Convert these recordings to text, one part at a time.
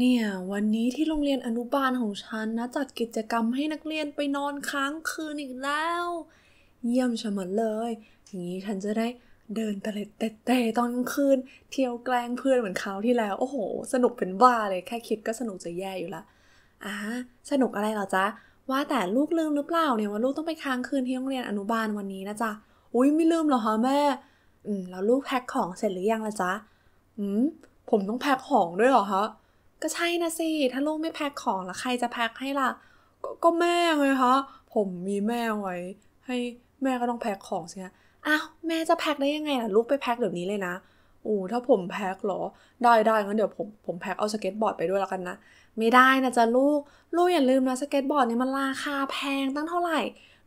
เนี่ยวันนี้ที่โรงเรียนอนุบาลของฉันนะ จัดกิจกรรมให้นักเรียนไปนอนค้างคืนอีกแล้ว เยี่ยมชะมัดเลย อย่างนี้ฉันจะได้เดินตะเล็ดเตะตอนกลางคืน เที่ยวแกล้งเพื่อนเหมือนคราวที่แล้ว โอ้โห สนุกเป็นบ้าเลยแค่คิด ก็สนุกจะแย่อยู่ละอ่าสนุกอะไรหรอจ๊ะว่าแต่ลูกลืมหรือเปล่า เนี่ยว่าลูกต้องไปค้างคืนที่โรงเรียนอนุบาลวันนี้นะจ๊ะอุ้ยไม่ลืมหรอคะแม่อืมแล้วลูกแพ็คของเสร็จหรือยังละจ๊ะอืมผมต้องแพ็คของด้วยหรอคะก็ใช่นะสิถ้าลูกไม่แพ็คของแล้วใครจะแพ็คให้ล่ะกก็แม่ไงคะผมมีแม่ไว้ให้แม่ก็ต้องแพ็คของสิคะอ้าวแม่จะแพ็คได้ยังไงล่ะ ลูกไปแพ็คเดี๋ยวนี้เลยนะอู้ถ้าผมแพ็คหรอ ได้ได้งั้นเดี๋ยวผมผมแพ็คเอาสเก็ตบอร์ดไปด้วยแล้วกันนะไม่ได้นะจ๊ะลูกลูกอย่าลืมนะสเก็ตบอร์ดเนี่ยมันราคาแพงตั้งเท่าไหร่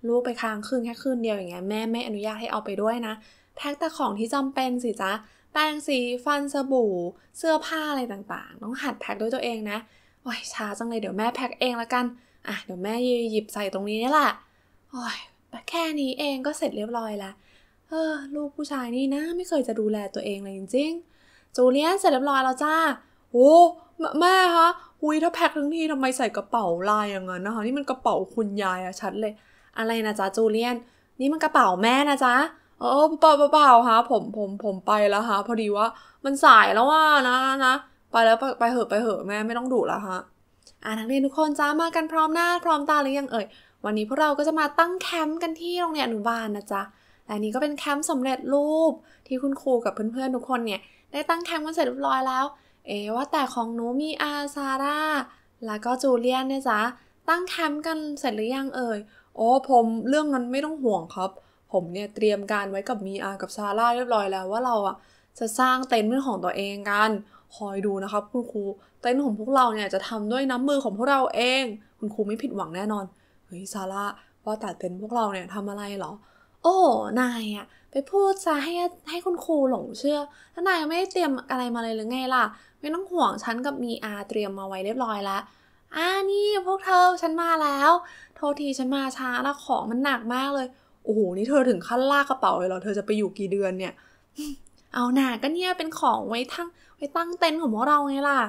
ลูกไปค้างคืนแค่คืนเดียวอย่างเงี้ยแม่ไม่อนุญาตให้เอาไปด้วยนะแพ็คแต่ของที่จำเป็นสิจ๊ะปรงสีฟันสบู่ เสื้อผ้าอะไรต่างๆ ต้องหัดแพ็คด้วยตัวเองนะโอ้ยช้าจังเลยเดี๋ยวแม่แพ็คเองละกันอ่ะเดี๋ยวแม่หยิบใส่ตรงนี้นี่แหละโอ้ยแค่นี้เองก็เสร็จเรียบร้อยละเออลูกผู้ชายนี่นะ ไม่เคยจะดูแลตัวเองเลยจริง ๆ จูเลียนเสร็จเรียบร้อยแล้วจ้าโอ้แม่คะหุยถ้าแพ็คทั้งทีทำไมใส่กระเป๋าลายอย่างเงี้ยนะคะนี่มันกระเป๋าคุณยายอะชัดเลย อะไรนะจ๊ะจูเลียนนี่มันกระเป๋าแม่นะจ๊ะเออเปล่าเปล่าฮะผมผมผมไปแล้วฮะพอดีว่ามันสายแล้วว่านะนะไปแล้วไปเหอะไปเหอะแม่ไม่ต้องดุแล้วฮะอ่านักเรียนทุกคนจ้ามากันพร้อมหน้าพร้อมตาหรือยังเอ่ย วันนี้พวกเราก็จะมาตั้งแคมป์กันที่โรงเรียนอนุบาลนะจ๊ะและนี้ก็เป็นแคมป์สำเร็จรูปที่คุณครูกับเพื่อนๆทุกคนเนี่ยได้ตั้งแคมป์กันเสร็จเรียบร้อยแล้วเอ๊ว่าแต่ของหนูมีอาซาร่าแล้วก็จูเลียนเนี่ยจ๊ะตั้งแคมป์กันเสร็จหรือยังเอ่ย โอ้ผมเรื่องนั้นไม่ต้องห่วงครับผมเนี่ยเตรียมการไว้กับมีอากับซาร่าเรียบร้อยแล้วว่าเราอ่ะจะสร้างเต็นท์เป็นของตัวเองกัน คอยดูนะครับ คุณ ครูเต็นท์ของพวกเราเนี่ยจะทำด้วยน้ำมือของพวกเราเอง คุณครูไม่ผิดหวังแน่นอนเฮ้ยซาร่าว่าแต่เต็นท์พวกเราเนี่ยทำอะไรหรอ โอ้นายอ่ะ ไปพูดซะให้ให้คุณครูหลงเชื่อแล้วนายไม่ได้เตรียมอะไรมาเลยหรือไงล่ะ ไม่ต้องห่วงฉันกับมีอาเตรียมมาไว้เรียบร้อยแล้วอ่านี่พวกเธอฉันมาแล้ว โทษทีฉันมาช้าแล้วของมันหนักมากเลยโอ้โห นี่เธอถึงขั้นลากกระเป๋าเลยเหรอ เธอจะไปอยู่กี่เดือนเนี่ย เอาหนาก็เนี่ยเป็นของไว้ทั้งไว้ตั้งเต็นท์ของพวกเราไงล่ะ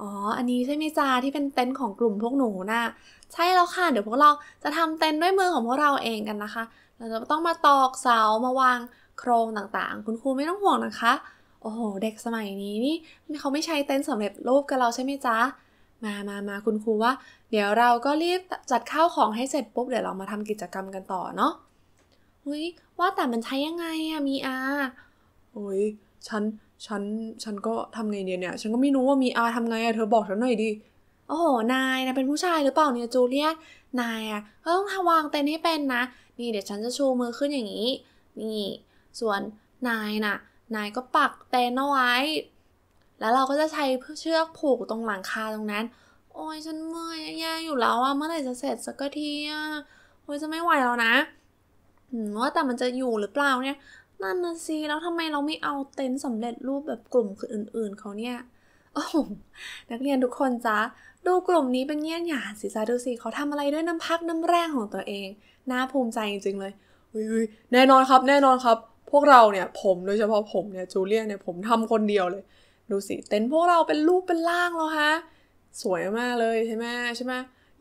อ๋อ อันนี้ใช่ไหมจ้าที่เป็นเต็นท์ของกลุ่มพวกหนูนะใช่แล้วค่ะ เดี๋ยวพวกเราจะทำเต็นท์ด้วยมือของพวกเราเองกันนะคะ เราจะต้องมาตอกเสา มาวางโครงต่างๆ คุณครูไม่ต้องห่วงนะคะ โอ้โห เด็กสมัยนี้นี่เขาไม่ใช้เต็นท์สำเร็จรูปกันเราใช่ไหมจ๊ะมามามาคุณครูว่า เดี๋ยวเราก็รีบจัดข้าวของให้เสร็จปุ๊บ เดี๋ยวเรามาทำกิจกรรมกันต่อเนาะเฮ้ยว่าแต่มันใช้ยังไงอะมีอาโอ้ยฉันฉันฉันก็ทำไงเนี่ยเนี่ย ฉันก็ไม่รู้ว่ามีอาทำไงอะเธอบอกฉันหน่อยดิ โอ้โหนายนะเป็นผู้ชายหรือเปล่าเนี่ยจูเลียนายอะก็ต้องวางเต็นให้เป็นนะนี่เดี๋ยวฉันจะชูมือขึ้นอย่างนี้นี่ส่วนนายน่ะ นายก็ปักเต็นเอาไว้ แล้วเราก็จะใช้เชือกผูกตรงหลังคาตรงนั้น โอ้ยฉันเมื่อยแย่อยู่แล้วอะเมื่อไหร่จะเสร็จสักทีอะโอ้ยจะไม่ไหวแล้วนะว่าแต่มันจะอยู่หรือเปล่าเนี่ย นั่นนะสิแล้วทำไมเราไม่เอาเต็นท์สำเร็จรูปแบบกลุ่มคนอื่นๆ เขาเนี่ยโอ้นักเรียนทุกคนจ้าดูกลุ่มนี้เป็นเงี้ยหยาสิจ้าดูสิเขาทำอะไรด้วยน้ำพักน้ำแรงของตัวเอง น่าภูมิใจจริงๆเลยอุ้ยแน่นอนครับ แน่นอนครับ พวกเราเนี่ยผมโดยเฉพาะผมเนี่ยจูเลียนเนี่ยผมทำคนเดียวเลย ดูสิเต็นท์พวกเราเป็นรูปเป็นร่างแล้วฮะสวยมากเลยใช่ไหมใช่ไหม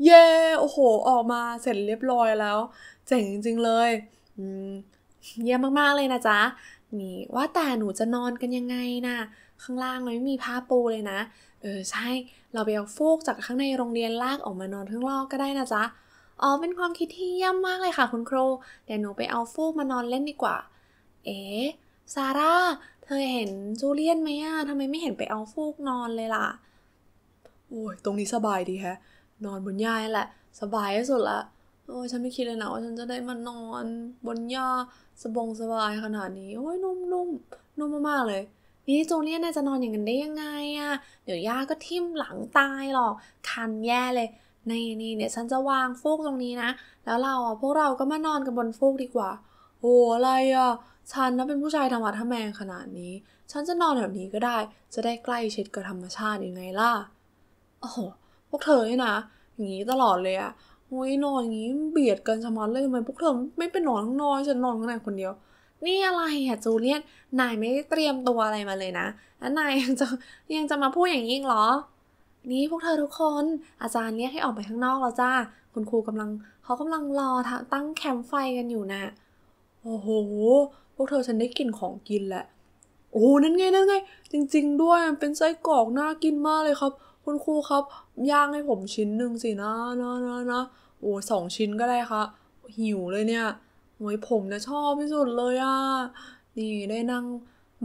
เย้โอ้โห ออกมาเสร็จเรียบร้อยแล้วเจ๋งจริง ๆเลยเยี่ยมมาก ๆ เลยนะจ๊ะ นี่ว่าแต่หนูจะนอนกันยังไงนะ่ะ ข้างล่างเราไม่มีผ้าปูเลยนะ เออใช่ เราไปเอาฟูกจากข้างในโรงเรียนลากออกมานอนข้างนอกก็ได้นะจ๊ะ อ๋อเป็นความคิดที่เยี่ยมมากเลยค่ะคุณครูเดี๋ยวหนูไปเอาฟูกมานอนเล่นดีกว่า เอ๋ซาร่า เธอเห็นจูเลียนไหมอะทำไมไม่เห็นไปเอาฟูกนอนเลยล่ะ โอ้ยตรงนี้สบายดีแฮะ นอนบนยญ้าแหละ สบายที่สุดละโอ้ยฉันไม่คิดเลยนะว่าฉันจะได้มานอนบนหญ้าสบงสบายขนาดนี้โอ้ยนุ่มนุ่มนุ่มมากๆเลย นี่โจเลียนจะนอนอย่างนั้นได้ยังไงอะเดี๋ยวหญ้าก็ทิ่มหลังตายหรอกคันแย่เลยนี่นี่เนี่ยฉันจะวางฟูกตรงนี้นะ แล้วเราอ่ะพวกเราก็มานอนกันบนฟูกดีกว่า โอ้อะไรอ่ะ ฉันนะเป็นผู้ชายธรรมะทแมง ขนาดนี้ ฉันจะนอนแบบนี้ก็ได้ จะได้ใกล้ชิดกับธรรมชาติยังไงล่ะโอ้โหพวกเธอเนี่ยนะอย่างนี้ตลอดเลยอ่ะโอ้ยนอนอย่างนี้เบียดกันชามัทเลยทำไมพวกเธอไม่ไปนอนข้างนอกฉันนอนข้างในคนเดียว นี่อะไรอะจูเลียตนายไม่ได้เตรียมตัวอะไรมาเลยนะแล้วนายยังจะยังจะมาพูดอย่างนี้อีกเหรอ นี่พวกเธอทุกคนอาจารย์เรียกให้ออกไปข้างนอกแล้วจ้าคุณครูกำลังเขากำลังรอตั้งแคมป์ไฟกันอยู่นะโอ้โหพวกเธอฉันได้กลิ่นของกินแหละโอ้นั่นไงนั่นไงจริง ๆ ด้วยมันเป็นไส้กรอกน่ากินมากเลยครับคุณครูครับ ย่างให้ผมชิ้นหนึ่งสินะนะนะนะโอ้สองชิ้นก็ได้ค่ะ หิวเลยเนี่ยโอ้ยผมนะชอบที่สุดเลยอะ่ะนี่ได้นั่ง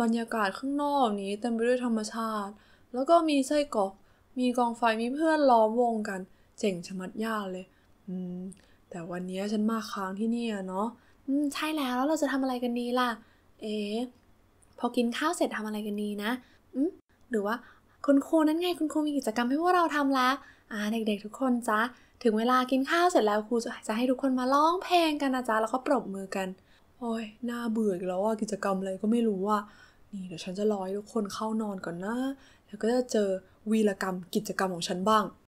บรรยากาศข้างนอกนี้เต็มไปด้วยธรรมชาติ แล้วก็มีไส้กรอกมีกองไฟ มีเพื่อนล้อมวงกัน เจ๋งชะมัดยากเลย อืม แต่วันนี้ฉันมาค้างที่นี่อะเนาะอืมใช่แล้วแล้วเราจะทำอะไรกันดีล่ะเอ๋พอกินข้าวเสร็จทำอะไรกันดีนะอืมหรือว่าคุณครูนั่นไงคุณครูมีกิจกรรมให้พวกเราทำแล้วอ่าเด็กๆทุกคนจ้ะถึงเวลากินข้าวเสร็จแล้วครูจะให้ทุกคนมาร้องเพลงกันนะจ๊ะแล้วก็ปรบมือกันโอ้ยน่าเบื่ออีกแล้วว่ากิจกรรมอะไรก็ไม่รู้ว่านี่เดี๋ยวฉันจะรอให้ทุกคนเข้านอนก่อนนะ แล้วก็จะเจอวีรกรรมกิจกรรมของฉันบ้าง